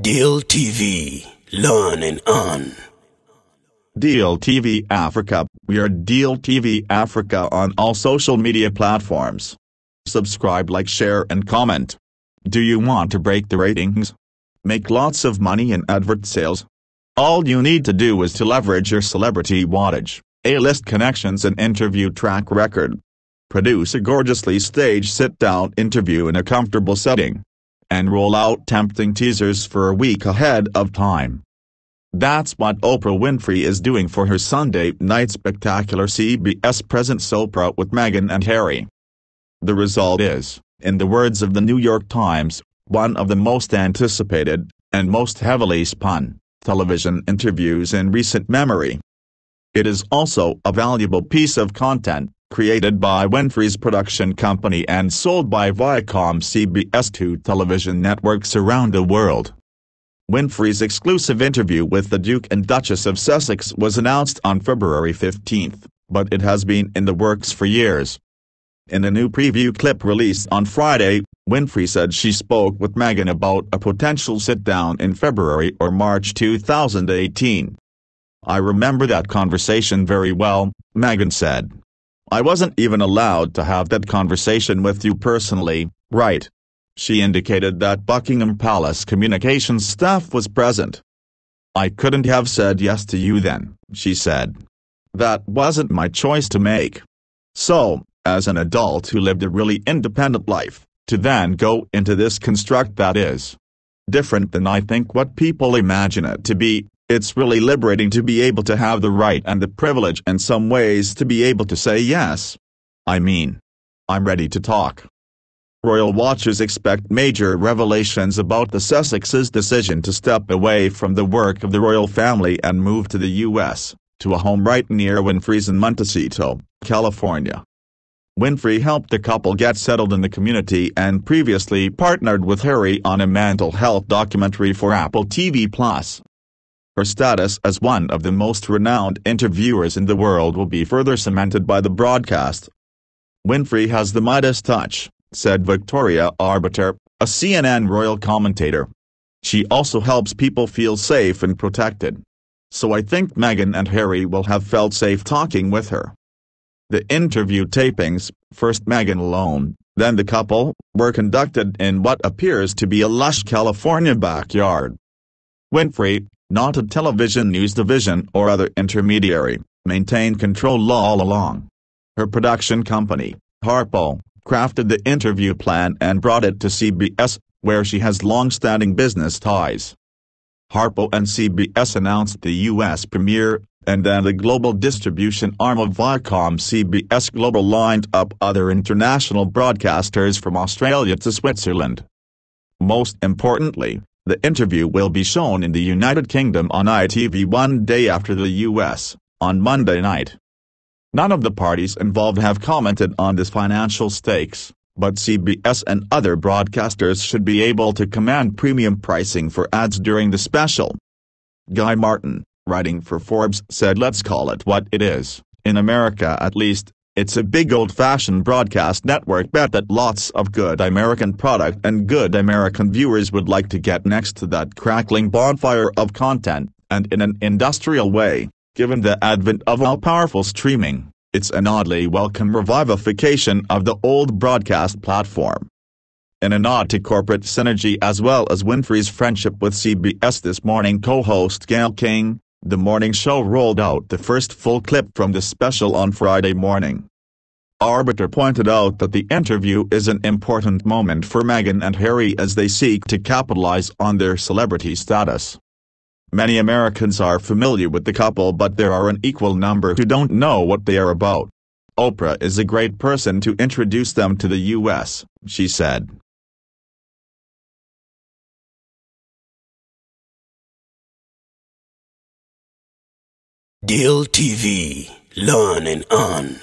Deal TV, learn and earn. TV Africa, we are Deal TV Africa on all social media platforms. Subscribe, like, share, and comment. Do you want to break the ratings? Make lots of money in advert sales? All you need to do is to leverage your celebrity wattage, A-list connections and interview track record. Produce a gorgeously staged sit-down interview in a comfortable setting and roll out tempting teasers for a week ahead of time. That's what Oprah Winfrey is doing for her Sunday night spectacular CBS Presents Oprah with Meghan and Harry. The result is, in the words of the New York Times, one of the most anticipated, and most heavily spun, television interviews in recent memory. It is also a valuable piece of content, created by Winfrey's production company and sold by Viacom CBS 2 television networks around the world. Winfrey's exclusive interview with the Duke and Duchess of Sussex was announced on February 15, but it has been in the works for years. In a new preview clip released on Friday, Winfrey said she spoke with Meghan about a potential sit-down in February or March 2018. I remember that conversation very well, Meghan said. I wasn't even allowed to have that conversation with you personally, right? She indicated that Buckingham Palace communications staff was present. I couldn't have said yes to you then, she said. That wasn't my choice to make. So, as an adult who lived a really independent life, to then go into this construct that is different than I think what people imagine it to be, it's really liberating to be able to have the right and the privilege in some ways to be able to say yes. I mean, I'm ready to talk. Royal watchers expect major revelations about the Sussexes' decision to step away from the work of the royal family and move to the U.S., to a home right near Winfrey's in Montecito, California. Winfrey helped the couple get settled in the community and previously partnered with Harry on a mental health documentary for Apple TV+ her status as one of the most renowned interviewers in the world will be further cemented by the broadcast. Winfrey has the Midas touch, said Victoria Arbiter, a CNN royal commentator. She also helps people feel safe and protected. So I think Meghan and Harry will have felt safe talking with her. The interview tapings, first Meghan alone, then the couple, were conducted in what appears to be a lush California backyard. Winfrey, not a television news division or other intermediary, maintained control all along. Her production company, Harpo, crafted the interview plan and brought it to CBS, where she has long-standing business ties. Harpo and CBS announced the U.S. premiere, and then the global distribution arm of Viacom CBS Global lined up other international broadcasters from Australia to Switzerland. Most importantly, the interview will be shown in the United Kingdom on ITV one day after the US, on Monday night. None of the parties involved have commented on this financial stakes, but CBS and other broadcasters should be able to command premium pricing for ads during the special. Guy Martin, writing for Forbes said let's call it what it is, in America at least, it's a big old-fashioned broadcast network bet that lots of good American product and good American viewers would like to get next to that crackling bonfire of content, and in an industrial way, given the advent of all-powerful streaming, it's an oddly welcome revivification of the old broadcast platform. In a nod to corporate synergy as well as Winfrey's friendship with CBS This Morning co-host Gail King, the morning show rolled out the first full clip from the special on Friday morning. Arbiter pointed out that the interview is an important moment for Meghan and Harry as they seek to capitalize on their celebrity status. Many Americans are familiar with the couple but there are an equal number who don't know what they are about. Oprah is a great person to introduce them to the U.S., she said. Deal TV. Learn and earn.